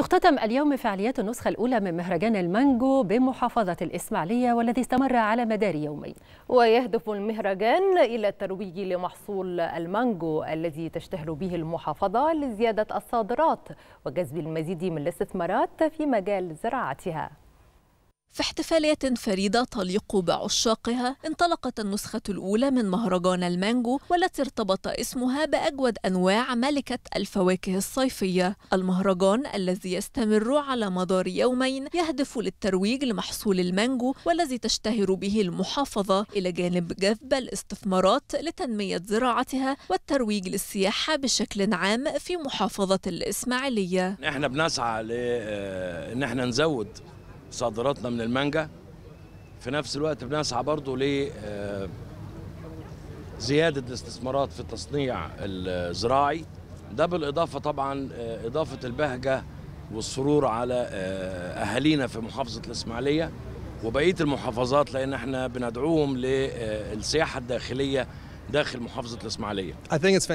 تختتم اليوم فعاليات النسخة الأولى من مهرجان المانجو بمحافظة الإسماعيلية والذي استمر على مدار يومين ويهدف المهرجان إلى الترويج لمحصول المانجو الذي تشتهر به المحافظة لزيادة الصادرات وجذب المزيد من الاستثمارات في مجال زراعتها في احتفالية فريدة تليق بعشاقها انطلقت النسخة الأولى من مهرجان المانجو والتي ارتبط اسمها بأجود أنواع ملكة الفواكه الصيفية المهرجان الذي يستمر على مدار يومين يهدف للترويج لمحصول المانجو والذي تشتهر به المحافظة إلى جانب جذب الاستثمارات لتنمية زراعتها والترويج للسياحة بشكل عام في محافظة الإسماعيلية احنا بنسعى لأن آه، احنا نزود صادراتنا من المانجا في نفس الوقت بنسعى برضو ل آه، زياده الاستثمارات في التصنيع الزراعي ده بالاضافه طبعا آه، اضافه البهجه والسرور على آه، اهالينا في محافظه الاسماعيليه وبقيه المحافظات لان احنا بندعوهم للسياحه الداخليه داخل محافظة الإسماعيلية um,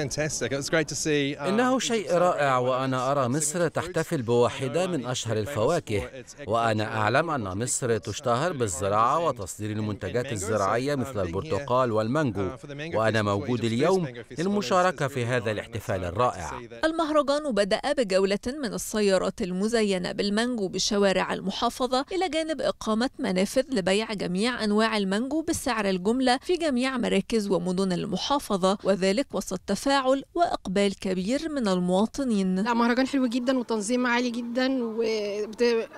إنه شيء رائع وأنا أرى مصر تحتفل بواحدة من أشهر الفواكه وأنا أعلم أن مصر تشتهر بالزراعة وتصدير المنتجات الزراعية مثل البرتقال والمانجو وأنا موجود اليوم للمشاركة في هذا الاحتفال الرائع المهرجان بدأ بجولة من السيارات المزينة بالمانجو بشوارع المحافظة إلى جانب إقامة منافذ لبيع جميع أنواع المانجو بسعر الجملة في جميع مراكز ومدن المحافظة المحافظة وذلك وسط تفاعل وإقبال كبير من المواطنين لا مهرجان حلو جدا وتنظيم عالي جدا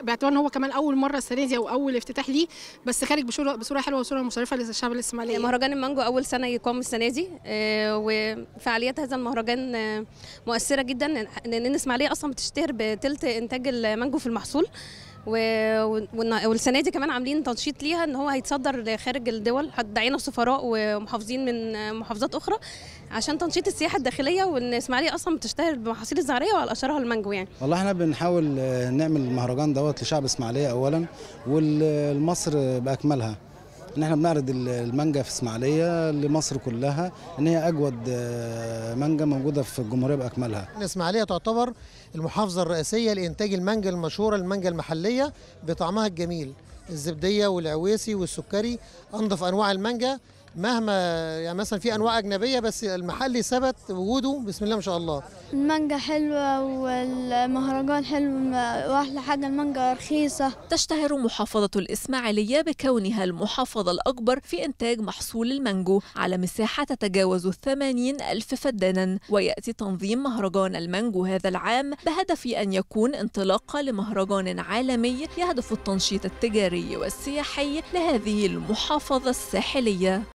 باعتبار ان هو كمان اول مره السنه دي او اول افتتاح ليه بس خارج بصوره حلوه وصوره مشرفه للشعب الاسماعيلي إيه، مهرجان المانجو اول سنه يقام السنه دي إيه، وفعاليات هذا المهرجان إيه، مؤثره جدا لان الاسماعيليه اصلا بتشتهر بثلث انتاج المانجو في المحصول والسنه دي كمان عاملين تنشيط ليها ان هو هيتصدر لخارج الدول دعينا سفراء ومحافظين من محافظات اخرى عشان تنشيط السياحه الداخليه وان اسماعيليه اصلا بتشتهر بمحاصيل الزهريه وعلى اشهرها المانجو يعني والله احنا بنحاول آه، نعمل المهرجان دوت لشعب اسماعيليه اولا والمصر باكملها ان احنا بنعرض المانجا في اسماعيليه لمصر كلها ان هي اجود آه، مانجا موجوده في الجمهوريه باكملها. اسماعيليه تعتبر المحافظه الرئيسيه لانتاج المانجا المشهوره المانجا المحليه بطعمها الجميل الزبديه والعويسي والسكري انضف انواع المانجا مهما يعني مثلا في انواع اجنبيه بس المحلي ثبت وجوده بسم الله ما شاء الله المانجا حلوه والمهرجان حلو واحلى حاجه المانجا رخيصه تشتهر محافظه الاسماعيليه بكونها المحافظه الاكبر في انتاج محصول المانجو على مساحه تتجاوز ال 80 الف فدانا وياتي تنظيم مهرجان المانجو هذا العام بهدف ان يكون انطلاقه لمهرجان عالمي يهدف التنشيط التجاري والسياحي لهذه المحافظه الساحليه